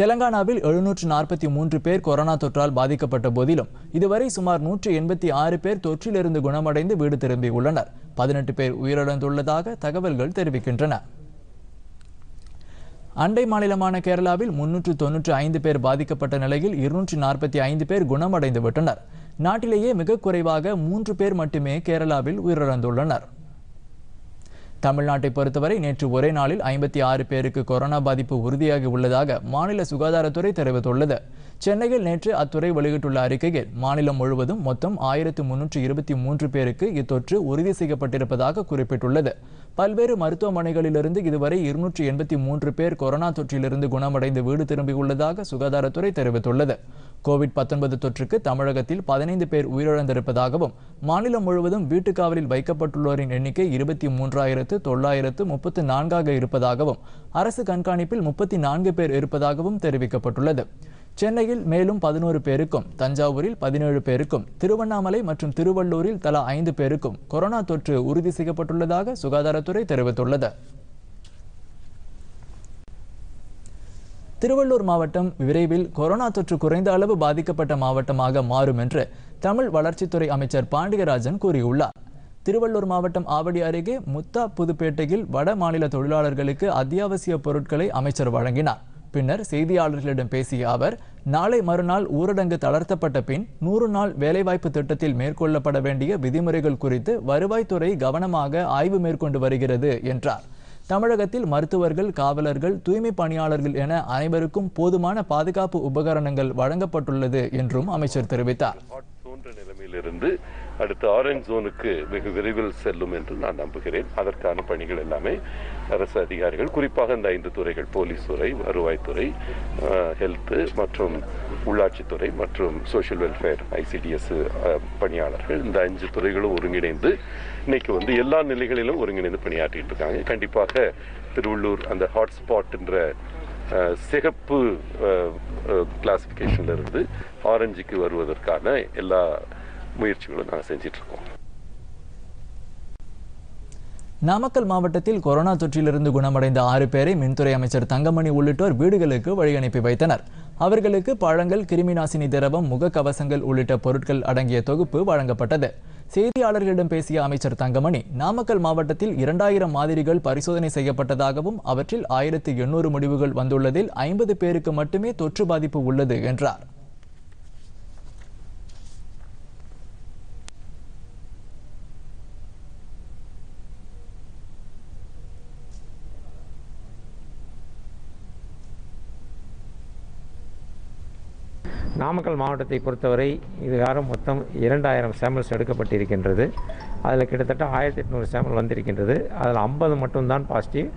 தெலங்கானாவில் எழுநூற்று நாற்பத்தி மூன்று பேர் கொரோனா தொற்றால் பாதிக்கப்பட்ட போதிலும் இதுவரை சுமார் நூற்று எண்பத்தி ஆறு பேர் தொற்றிலிருந்து குணமடைந்து வீடு திரும்பியுள்ளனர் பதினெட்டு பேர் உயிரிழந்துள்ளதாக தகவல்கள் தெரிவிக்கின்றன அண்டை மாநிலமான கேரளாவில் முன்னூற்று தொன்னூற்று ஐந்து பேர் பாதிக்கப்பட்ட நிலையில் இருநூற்றி நாற்பத்தி ஐந்து பேர் குணமடைந்து விட்டனர் நாட்டிலேயே மிக குறைவாக மூன்று பேர் மட்டுமே கேரளாவில் உயிரிழந்துள்ளனர் தமிழ்நாட்டை பொறுத்தவரை நேற்று ஒரே நாளில் ஐம்பத்தி ஆறு பேருக்கு கொரோனா பாதிப்பு உறுதியாகி உள்ளதாக மாநில சுகாதாரத்துறை தெரிவித்துள்ளது சென்னையில் நேற்று அத்துறை வெளியிட்டுள்ள அறிக்கையில் மாநிலம் முழுவதும் மொத்தம் ஆயிரத்து முன்னூற்று இருபத்தி மூன்று பேருக்கு இத்தொற்று உறுதி செய்யப்பட்டிருப்பதாக குறிப்பிட்டுள்ளது பல்வேறு மருத்துவமனைகளிலிருந்து இதுவரை இருநூற்றி எண்பத்தி மூன்று பேர் கொரோனா தொற்றிலிருந்து குணமடைந்து வீடு திரும்பியுள்ளதாக சுகாதாரத்துறை தெரிவித்துள்ளது கோவிட் பத்தொன்பது தொற்றுக்கு தமிழகத்தில் பதினைந்து பேர் உயிரிழந்திருப்பதாகவும் மாநிலம் முழுவதும் வீட்டுக்காவலில் வைக்கப்பட்டுள்ளோரின் எண்ணிக்கை இருபத்தி மூன்றாயிரத்து தொள்ளாயிரத்து முப்பத்து நான்காக இருப்பதாகவும் அரசு கண்காணிப்பில் முப்பத்தி நான்கு பேர் இருப்பதாகவும் தெரிவிக்கப்பட்டுள்ளது சென்னையில் மேலும் பதினோரு பேருக்கும் தஞ்சாவூரில் பதினேழு பேருக்கும் திருவண்ணாமலை மற்றும் திருவள்ளூரில் தலா ஐந்து பேருக்கும் கொரோனா தொற்று உறுதி செய்யப்பட்டுள்ளதாக சுகாதாரத்துறை தெரிவித்துள்ளது திருவள்ளூர் மாவட்டம் விரைவில் கொரோனா தொற்று குறைந்த அளவு பாதிக்கப்பட்ட மாவட்டமாக மாறும் என்று தமிழ் வளர்ச்சித்துறை அமைச்சர் பாண்டியராஜன் கூறியுள்ளார் திருவள்ளூர் மாவட்டம் ஆவடி அருகே முத்தா புதுப்பேட்டையில் வட மாநில தொழிலாளர்களுக்கு அத்தியாவசிய பொருட்களை அமைச்சர் வழங்கினார் பின்னர் செய்தியாளர்களிடம் பேசிய அவர் நாளை மறுநாள் ஊரடங்கு தளர்த்தப்பட்ட பின் நூறு நாள் வேலைவாய்ப்பு திட்டத்தில் மேற்கொள்ளப்பட வேண்டிய விதிமுறைகள் குறித்து வருவாய்த்துறை கவனமாக ஆய்வு மேற்கொண்டு வருகிறது என்றார் தமிழகத்தில் மருத்துவர்கள் காவலர்கள் தூய்மை பணியாளர்கள் என அனைவருக்கும் போதுமான பாதுகாப்பு உபகரணங்கள் வழங்கப்பட்டுள்ளது என்றும் அமைச்சர் தெரிவித்தார் நிலைமையிலிருந்து அடுத்த ஆரஞ்ச் ஜோனுக்கு வெகு விரைவில் செல்லும் என்று நான் நம்புகிறேன் அதற்கான பணிகள் எல்லாமே அரசு அதிகாரிகள் குறிப்பாக இந்த ஐந்து துறைகள் போலீஸ் துறை வருவாய்த்துறை ஹெல்த்து மற்றும் உள்ளாட்சித்துறை மற்றும் சோஷியல் வெல்ஃபேர் ஐசிடிஎஸ் பணியாளர்கள் இந்த அஞ்சு துறைகளும் ஒருங்கிணைந்து இன்னைக்கு வந்து எல்லா நிலைகளிலும் ஒருங்கிணைந்து பணியாற்றிட்டு இருக்காங்க கண்டிப்பாக திருவள்ளூர் அந்த என்ற சிகப்பு கிளாசிஃபிகேஷன்ல இருந்து ஆரஞ்சுக்கு வருவதற்கான எல்லா முயற்சிகளும் நாங்கள் செஞ்சிட்ருக்கோம் நாமக்கல் மாவட்டத்தில் கொரோனா தொற்றிலிருந்து குணமடைந்த ஆறு பேரை மின்துறை அமைச்சர் தங்கமணி உள்ளிட்டோர் வீடுகளுக்கு வழி அனுப்பி வைத்தனர் அவர்களுக்கு பழங்கள் கிருமிநாசினி திரவம் முகக்கவசங்கள் உள்ளிட்ட பொருட்கள் அடங்கிய தொகுப்பு வழங்கப்பட்டது செய்தியாளர்களிடம் பேசிய அமைச்சர் தங்கமணி நாமக்கல் மாவட்டத்தில் இரண்டாயிரம் மாதிரிகள் பரிசோதனை செய்யப்பட்டதாகவும் அவற்றில் ஆயிரத்தி எண்ணூறு முடிவுகள் வந்துள்ளதில் ஐம்பது பேருக்கு மட்டுமே தொற்று பாதிப்பு உள்ளது என்றார் நாமக்கல் மாவட்டத்தை பொறுத்தவரை இதுகாரம் மொத்தம் இரண்டாயிரம் சாம்பிள்ஸ் எடுக்கப்பட்டிருக்கின்றது அதில் கிட்டத்தட்ட ஆயிரத்தி எட்நூறு சாம்பிள் வந்திருக்கின்றது அதில் ஐம்பது மட்டும்தான் பாசிட்டிவ்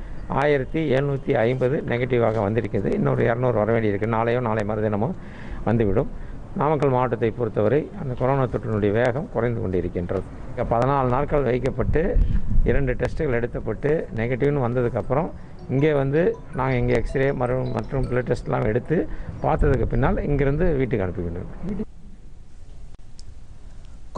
ஆயிரத்தி எழுநூற்றி ஐம்பது நெகட்டிவாக வந்திருக்கிறது இன்னொரு இரநூறு வர வேண்டியிருக்கு நாளையோ நாளை மறுதினமோ வந்துவிடும் நாமக்கல் மாவட்டத்தை பொறுத்தவரை அந்த கொரோனா தொற்றினுடைய வேகம் குறைந்து கொண்டிருக்கின்றது இங்கே பதினாலு நாட்கள் வைக்கப்பட்டு இரண்டு டெஸ்ட்டுகள் எடுத்தப்பட்டு நெகட்டிவ்னு வந்ததுக்கப்புறம் இங்கே வந்து நாங்கள் இங்கே எக்ஸ்ரே மரம் மற்றும் பிளட் டெஸ்ட்லாம் எடுத்து பார்த்ததுக்கு பின்னால் இங்கிருந்து வீட்டுக்கு அனுப்பிவிடுவோம்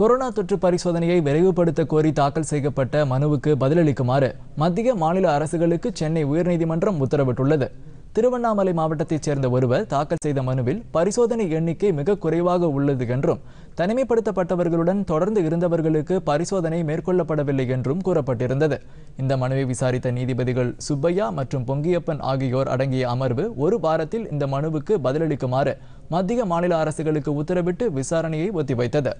கொரோனா தொற்று பரிசோதனையை விரைவுபடுத்த கோரி தாக்கல் செய்யப்பட்ட மனுவுக்கு பதிலளிக்குமாறு மத்திய மாநில அரசுகளுக்கு சென்னை உயர்நீதிமன்றம் உத்தரவிட்டுள்ளது திருவண்ணாமலை மாவட்டத்தைச் சேர்ந்த ஒருவர் தாக்கல் செய்த மனுவில் பரிசோதனை எண்ணிக்கை மிக குறைவாக உள்ளது என்றும் தனிமைப்படுத்தப்பட்டவர்களுடன் தொடர்ந்து இருந்தவர்களுக்கு பரிசோதனை மேற்கொள்ளப்படவில்லை என்றும் கூறப்பட்டிருந்தது இந்த மனுவை விசாரித்த நீதிபதிகள் சுப்பையா மற்றும் பொங்கியப்பன் ஆகியோர் அடங்கிய அமர்வு ஒரு வாரத்தில் இந்த மனுவுக்கு பதிலளிக்குமாறு மத்திய மாநில அரசுகளுக்கு உத்தரவிட்டு விசாரணையை ஒத்திவைத்தது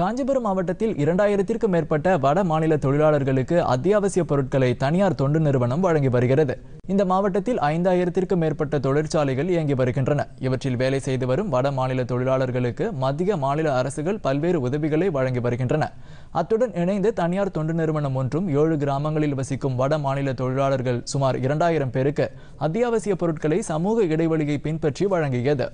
காஞ்சிபுரம் மாவட்டத்தில் இரண்டாயிரத்திற்கும் மேற்பட்ட வட மாநில தொழிலாளர்களுக்கு அத்தியாவசிய பொருட்களை தனியார் தொண்டு நிறுவனம் வழங்கி வருகிறது இந்த மாவட்டத்தில் ஐந்தாயிரத்திற்கும் மேற்பட்ட தொழிற்சாலைகள் இயங்கி வருகின்றன இவற்றில் வேலை செய்து வரும் வட மாநில தொழிலாளர்களுக்கு மத்திய மாநில அரசுகள் பல்வேறு உதவிகளை வழங்கி வருகின்றன அத்துடன் இணைந்து தனியார் தொண்டு நிறுவனம் ஒன்றும் ஏழு கிராமங்களில் வசிக்கும் வட மாநில தொழிலாளர்கள் சுமார் இரண்டாயிரம் பேருக்கு அத்தியாவசிய பொருட்களை சமூக இடைவெளியை பின்பற்றி வழங்கியது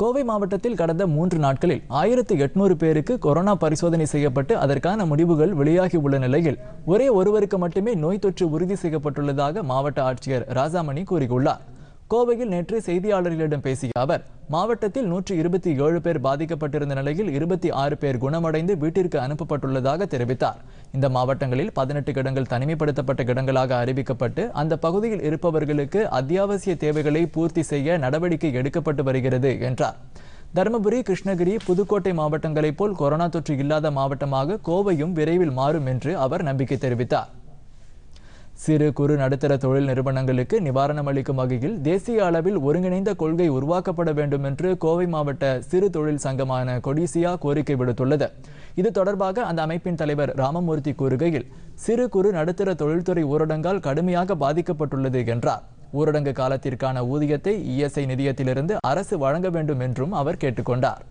கோவை மாவட்டத்தில் கடந்த மூன்று நாட்களில் ஆயிரத்து எட்நூறு பேருக்கு கொரோனா பரிசோதனை செய்யப்பட்டு அதற்கான முடிவுகள் வெளியாகி உள்ள நிலையில் ஒரே ஒருவருக்கு மட்டுமே நோய் தொற்று உறுதி செய்யப்பட்டுள்ளதாக மாவட்ட ஆட்சியர் ராஜாமணி கூறியுள்ளார் கோவையில் நேற்று செய்தியாளர்களிடம் பேசிய அவர் மாவட்டத்தில் நூற்றி இருபத்தி ஏழு பேர் பாதிக்கப்பட்டிருந்த நிலையில் இருபத்தி ஆறு பேர் குணமடைந்து வீட்டிற்கு அனுப்பப்பட்டுள்ளதாக தெரிவித்தார் இந்த மாவட்டங்களில் பதினெட்டு கிடங்கள் தனிமைப்படுத்தப்பட்ட கிடங்களாக அறிவிக்கப்பட்டு அந்த பகுதியில் இருப்பவர்களுக்கு அத்தியாவசிய தேவைகளை பூர்த்தி செய்ய நடவடிக்கை எடுக்கப்பட்டு வருகிறது என்றார் தருமபுரி கிருஷ்ணகிரி புதுக்கோட்டை மாவட்டங்களைப் போல் கொரோனா தொற்று இல்லாத மாவட்டமாக கோவையும் விரைவில் மாறும் என்று அவர் நம்பிக்கை தெரிவித்தார் சிறு குறு நடுத்தர தொழில் நிறுவனங்களுக்கு நிவாரணம் அளிக்கும் வகையில் தேசிய அளவில் ஒருங்கிணைந்த கொள்கை உருவாக்கப்பட வேண்டும் என்று கோவை மாவட்ட சிறு தொழில் சங்கமான கொடிசியா கோரிக்கை விடுத்துள்ளது இது தொடர்பாக அந்த அமைப்பின் தலைவர் ராமமூர்த்தி கூறுகையில் சிறு குறு நடுத்தர தொழில்துறை ஊரடங்கால் கடுமையாக பாதிக்கப்பட்டுள்ளது என்றார் ஊரடங்கு காலத்திற்கான ஊதியத்தை இஎஸ்ஐ நிதியத்திலிருந்து அரசு வழங்க வேண்டும் என்றும் அவர் கேட்டுக்கொண்டார்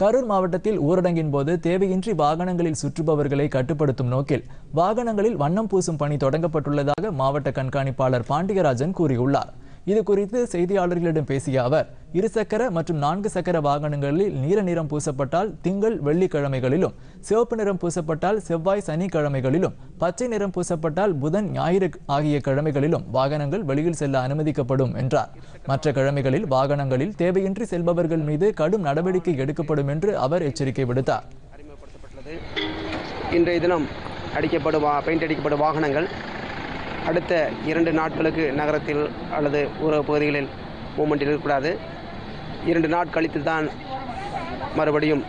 கரூர் மாவட்டத்தில் ஊரடங்கின் போது தேவையின்றி வாகனங்களில் சுற்றுபவர்களை கட்டுப்படுத்தும் நோக்கில் வாகனங்களில் வண்ணம் பூசும் பணி தொடங்கப்பட்டுள்ளதாக மாவட்ட கண்காணிப்பாளர் பாண்டியராஜன் கூறியுள்ளார் இது குறித்து செய்தியாளர்களிடம் பேசிய அவர் இருசக்கர மற்றும் நான்கு சக்கர வாகனங்களில் நீல நிறம் பூசப்பட்டால் திங்கள் வெள்ளிக்கிழமைகளிலும் சிவப்பு நிறம் பூசப்பட்டால் செவ்வாய் சனிக்கிழமைகளிலும் பச்சை நிறம் பூசப்பட்டால் புதன் ஞாயிறு ஆகிய கிழமைகளிலும் வாகனங்கள் வெளியில் செல்ல அனுமதிக்கப்படும் என்றார் மற்ற கிழமைகளில் வாகனங்களில் தேவையின்றி செல்பவர்கள் மீது கடும் நடவடிக்கை எடுக்கப்படும் என்று அவர் எச்சரிக்கை விடுத்தார் இன்றைய தினம் அடிக்கப்படும் பெயிண்ட் அடிக்கப்படும் வாகனங்கள் அடுத்த இரண்டு நாட்களுக்கு நகரத்தில் அல்லது ஊரக பகுதிகளில் மூமெண்ட் இருக்கக்கூடாது இரண்டு நாட் கழித்து தான் மறுபடியும்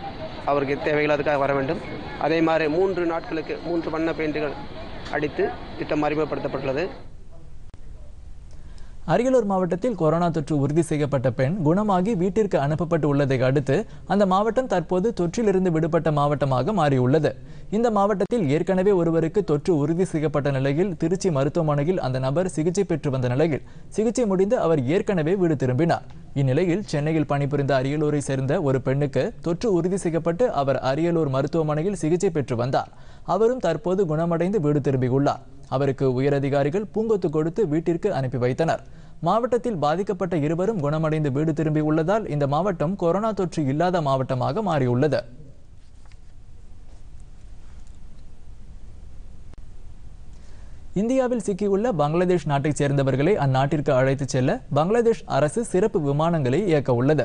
அவருக்கு தேவைகள் அதுக்காக வர வேண்டும் அதே மாதிரி மூன்று நாட்களுக்கு மூன்று வண்ண பெயிண்டுகள் அடித்து திட்டம் அறிமுகப்படுத்தப்பட்டுள்ளது அரியலூர் மாவட்டத்தில் கொரோனா தொற்று உறுதி செய்யப்பட்ட பெண் குணமாகி வீட்டிற்கு அனுப்பப்பட்டு உள்ளதை அடுத்து அந்த மாவட்டம் தற்போது தொற்றிலிருந்து விடுபட்ட மாவட்டமாக மாறியுள்ளது இந்த மாவட்டத்தில் ஏற்கனவே ஒருவருக்கு தொற்று உறுதி செய்யப்பட்ட நிலையில் திருச்சி மருத்துவமனையில் அந்த நபர் சிகிச்சை பெற்று வந்த நிலையில் சிகிச்சை முடிந்து அவர் ஏற்கனவே வீடு திரும்பினார் இந்நிலையில் சென்னையில் பணிபுரிந்த அரியலூரை சேர்ந்த ஒரு பெண்ணுக்கு தொற்று உறுதி செய்யப்பட்டு அவர் அரியலூர் மருத்துவமனையில் சிகிச்சை பெற்று வந்தார் அவரும் தற்போது குணமடைந்து வீடு திரும்பியுள்ளார் அவருக்கு உயரதிகாரிகள் பூங்கொத்து கொடுத்து வீட்டிற்கு அனுப்பி வைத்தனர் மாவட்டத்தில் பாதிக்கப்பட்ட இருவரும் குணமடைந்து வீடு திரும்பி உள்ளதால் இந்த மாவட்டம் கொரோனா தொற்று இல்லாத மாவட்டமாக மாறியுள்ளது இந்தியாவில் சிக்கியுள்ள பங்களாதேஷ் நாட்டைச் சேர்ந்தவர்களை அந்நாட்டிற்கு அழைத்துச் செல்ல பங்களாதேஷ் அரசு சிறப்பு விமானங்களை இயக்க உள்ளது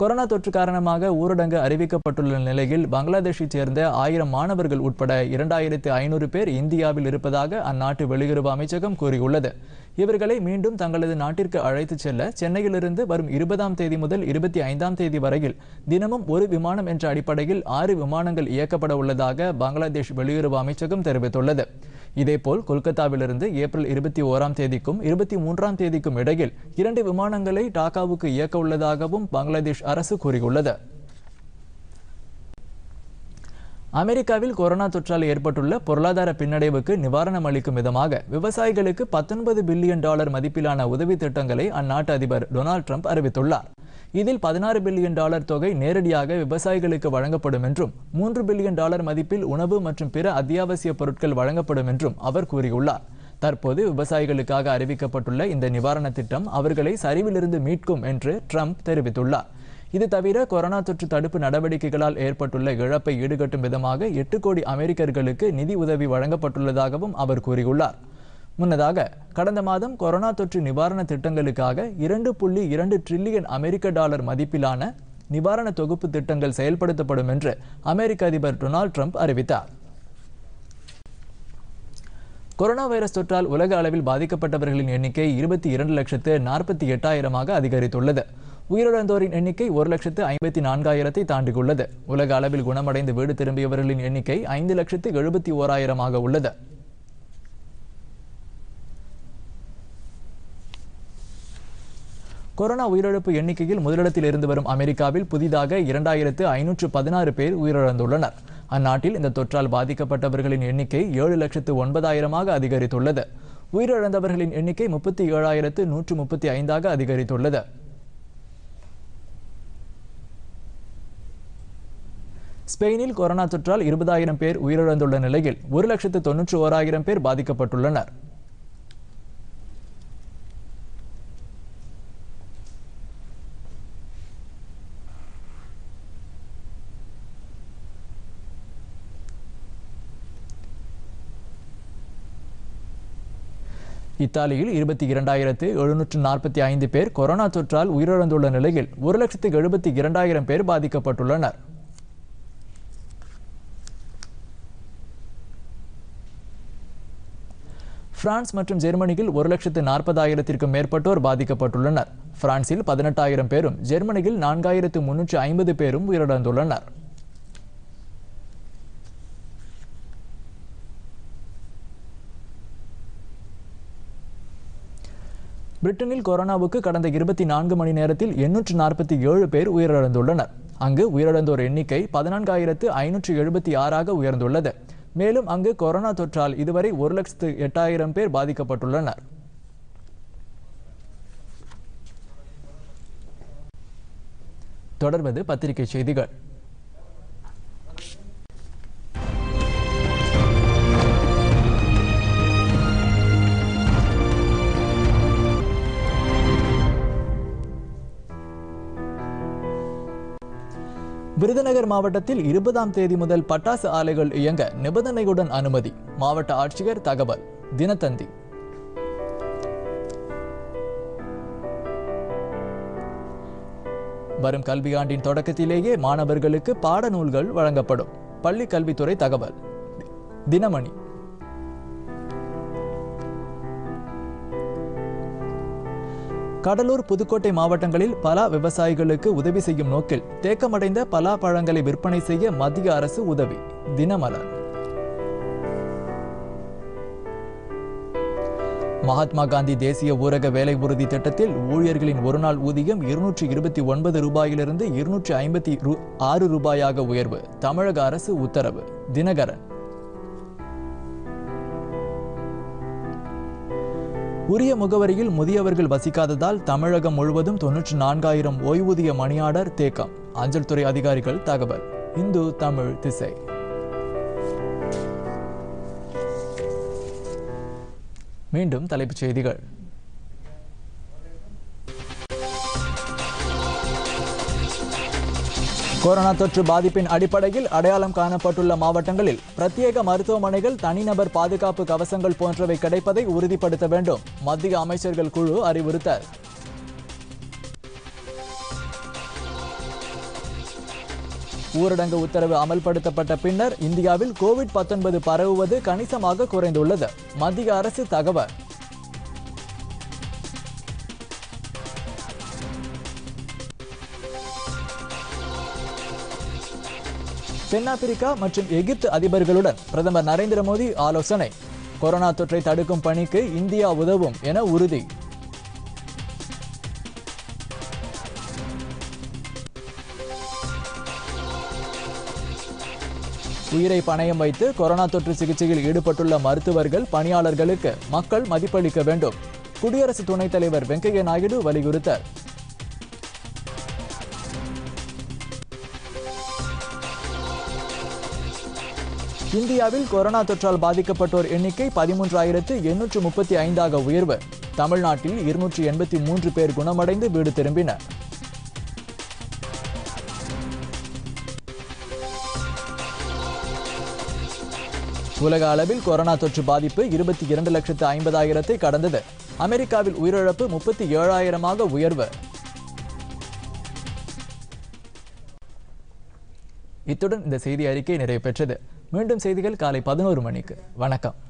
கொரோனா தொற்று காரணமாக ஊரடங்கு அறிவிக்கப்பட்டுள்ள நிலையில் பங்களாதேஷைச் சேர்ந்த ஆயிரம் மாணவர்கள் உட்பட இரண்டாயிரத்து ஐநூறு பேர் இந்தியாவில் இருப்பதாக அந்நாட்டு வெளியுறவு அமைச்சகம் கூறியுள்ளது இவர்களை மீண்டும் தங்களது நாட்டிற்கு அழைத்துச் செல்ல சென்னையிலிருந்து வரும் இருபதாம் தேதி முதல் இருபத்தி ஐந்தாம் தேதி வரையில் தினமும் ஒரு விமானம் என்ற அடிப்படையில் ஆறு விமானங்கள் இயக்கப்பட உள்ளதாக பங்களாதேஷ் வெளியுறவு அமைச்சகம் தெரிவித்துள்ளது இதேபோல் கொல்கத்தாவிலிருந்து ஏப்ரல் இருபத்தி ஓராம் தேதிக்கும் இருபத்தி மூன்றாம் தேதிக்கும் இடையில் இரண்டு விமானங்களை டாக்காவுக்கு இயக்க உள்ளதாகவும் பங்களாதேஷ் அரசு கூறியுள்ளது அமெரிக்காவில் கொரோனா தொற்றால் ஏற்பட்டுள்ள பொருளாதார பின்னடைவுக்கு நிவாரணம் அளிக்கும் விதமாக விவசாயிகளுக்கு பத்தொன்பது பில்லியன் டாலர் மதிப்பிலான உதவி திட்டங்களை அந்நாட்டு அதிபர் டொனால்டு ட்ரம்ப் அறிவித்துள்ளார் இதில் பதினாறு பில்லியன் டாலர் தொகை நேரடியாக விவசாயிகளுக்கு வழங்கப்படும் என்றும் மூன்று பில்லியன் டாலர் மதிப்பில் உணவு மற்றும் பிற அத்தியாவசிய பொருட்கள் வழங்கப்படும் என்றும் அவர் கூறியுள்ளார் தற்போது விவசாயிகளுக்காக அறிவிக்கப்பட்டுள்ள இந்த நிவாரண திட்டம் அவர்களை சரிவிலிருந்து மீட்கும் என்று ட்ரம்ப் தெரிவித்துள்ளார் இது தவிர கொரோனா தொற்று தடுப்பு நடவடிக்கைகளால் ஏற்பட்டுள்ள இழப்பை ஈடுகட்டும் விதமாக எட்டு கோடி அமெரிக்கர்களுக்கு நிதி உதவி வழங்கப்பட்டுள்ளதாகவும் அவர் கூறியுள்ளார் முன்னதாக கடந்த மாதம் கொரோனா தொற்று நிவாரண திட்டங்களுக்காக இரண்டு புள்ளி இரண்டு டிரில்லியன் அமெரிக்க டாலர் மதிப்பிலான நிவாரண தொகுப்பு திட்டங்கள் செயல்படுத்தப்படும் என்று அமெரிக்க அதிபர் டொனால்ட் ட்ரம்ப் அறிவித்தார் கொரோனா வைரஸ் தொற்றால் உலக அளவில் பாதிக்கப்பட்டவர்களின் எண்ணிக்கை இருபத்தி இரண்டு லட்சத்து நாற்பத்தி எட்டாயிரமாக அதிகரித்துள்ளது உயிரிழந்தோரின் எண்ணிக்கை ஒரு லட்சத்து ஐம்பத்தி நான்காயிரத்தை தாண்டியுள்ளது உலக அளவில் குணமடைந்து வீடு திரும்பியவர்களின் எண்ணிக்கை ஐந்து லட்சத்து எழுபத்தி ஓராயிரமாக உள்ளது கொரோனா உயிரிழப்பு எண்ணிக்கையில் முதலிடத்தில் இருந்து வரும் அமெரிக்காவில் புதிதாக இரண்டாயிரத்து ஐநூற்று பதினாறு பேர் உயிரிழந்துள்ளனர் அந்நாட்டில் இந்த தொற்றால் பாதிக்கப்பட்டவர்களின் எண்ணிக்கை ஏழு லட்சத்து ஒன்பதாயிரமாக அதிகரித்துள்ளது உயிரிழந்தவர்களின் எண்ணிக்கை முப்பத்தி ஏழாயிரத்து நூற்று முப்பத்தி ஐந்தாக அதிகரித்துள்ளது ஸ்பெயினில் கொரோனா தொற்றால் இருபதாயிரம் பேர் உயிரிழந்துள்ள நிலையில் ஒரு லட்சத்து தொன்னூற்றி ஓராயிரம் பேர் பாதிக்கப்பட்டுள்ளனர் இத்தாலியில் இருபத்தி இரண்டாயிரத்து எழுநூற்று நாற்பத்தி ஐந்து பேர் கொரோனா தொற்றால் உயிரிழந்துள்ள நிலையில் ஒரு லட்சத்து எழுபத்தி இரண்டாயிரம் பேர் பாதிக்கப்பட்டுள்ளனா் பிரான்ஸ் மற்றும் ஜெர்மனியில் ஒரு லட்சத்து நாற்பதாயிரத்திற்கும் மேற்பட்டோர் பாதிக்கப்பட்டுள்ளனர் பிரான்சில் பதினெட்டாயிரம் பேரும் ஜெர்மனியில் நான்காயிரத்து முன்னூற்று ஐம்பது பேரும் உயிரிழந்துள்ளனர் பிரிட்டனில் கொரோனாவுக்கு கடந்த இருபத்தி நான்கு மணி நேரத்தில் எண்ணூற்று நாற்பத்தி ஏழு பேர் உயிரிழந்துள்ளனர் அங்கு உயிரிழந்தோர் எண்ணிக்கை பதினான்காயிரத்து ஐநூற்று எழுபத்தி ஆறாக உயர்ந்துள்ளது மேலும் அங்கு கொரோனா தொற்றால் இதுவரை ஒரு லட்சத்து எட்டாயிரம் பேர் பாதிக்கப்பட்டுள்ளனர் தொடர்வது பத்திரிகை செய்திகள் விருதுநகர் மாவட்டத்தில் இருபதாம் தேதி முதல் பட்டாசு ஆலைகள் இயங்க நிபந்தனையுடன் அனுமதி மாவட்ட ஆட்சியர் தகவல் தினத்தந்தி வரும் கல்வியாண்டின் தொடக்கத்திலேயே மாணவர்களுக்கு பாடநூல்கள் வழங்கப்படும் பள்ளி கல்வித்துறை தகவல் தினமணி கடலூர் புதுக்கோட்டை மாவட்டங்களில் பலா விவசாயிகளுக்கு உதவி செய்யும் நோக்கில் தேக்கமடைந்த பலா பழங்களை விற்பனை செய்ய மத்திய அரசு உதவி தினமலர் மகாத்மா காந்தி தேசிய ஊரக வேலை உறுதி திட்டத்தில் ஊழியர்களின் ஒருநாள் ஊதியம் இருநூற்றி இருபத்தி ஒன்பது ரூபாயிலிருந்து இருநூற்றி ஐம்பத்தி ஆறு ரூபாயாக உயர்வு தமிழக அரசு உத்தரவு தினகரன் உரிய முகவரியில் முதியவர்கள் வசிக்காததால் தமிழகம் முழுவதும் தொன்னூற்றி நான்காயிரம் ஓய்வூதிய மணியாளர் தேக்கம் அஞ்சல் துறை அதிகாரிகள் தகவல் இந்து தமிழ் திசை மீண்டும் தலைப்புச் செய்திகள் கொரோனா தொற்று பாதிப்பின் அடிப்படையில் அடையாளம் காணப்பட்டுள்ள மாவட்டங்களில் பிரத்யேக மருத்துவமனைகள் தனிநபர் பாதுகாப்பு கவசங்கள் போன்றவை கிடைப்பதை உறுதிப்படுத்த வேண்டும் மத்திய அமைச்சர்கள் குழு அறிவுறுத்தல் ஊரடங்கு உத்தரவு அமல்படுத்தப்பட்ட பின்னர் இந்தியாவில் கோவிட் பத்தொன்பது பரவுவது கணிசமாக குறைந்துள்ளது மத்திய அரசு தகவல் தென்னாப்பிரிக்கா மற்றும் எகிப்து அதிபர்களுடன் பிரதமர் நரேந்திர மோடி ஆலோசனை கொரோனா தொற்றை தடுக்கும் பணிக்கு இந்தியா உதவும் என உறுதி உயிரை பணயம் வைத்து கொரோனா தொற்று சிகிச்சையில் ஈடுபட்டுள்ள மருத்துவர்கள் பணியாளர்களுக்கு மக்கள் மதிப்பளிக்க வேண்டும் குடியரசு துணைத் தலைவர் வெங்கையா நாயுடு வலியுறுத்தல் இந்தியாவில் கொரோனா தொற்றால் பாதிக்கப்பட்டோர் எண்ணிக்கை பதிமூன்றாயிரத்து எண்ணூற்று முப்பத்தி ஐந்தாக உயர்வு தமிழ்நாட்டில் இருநூற்றி எண்பத்தி மூன்று பேர் குணமடைந்து வீடு திரும்பினர் உலக அளவில் கொரோனா தொற்று பாதிப்பு இருபத்தி இரண்டு லட்சத்து ஐம்பதாயிரத்தை கடந்தது அமெரிக்காவில் உயிரிழப்பு முப்பத்தி ஏழாயிரமாக உயர்வு இத்துடன் இந்த செய்தி அறிக்கை நிறைவு பெற்றது மீண்டும் செய்திகள் காலை பதினோரு மணிக்கு வணக்கம்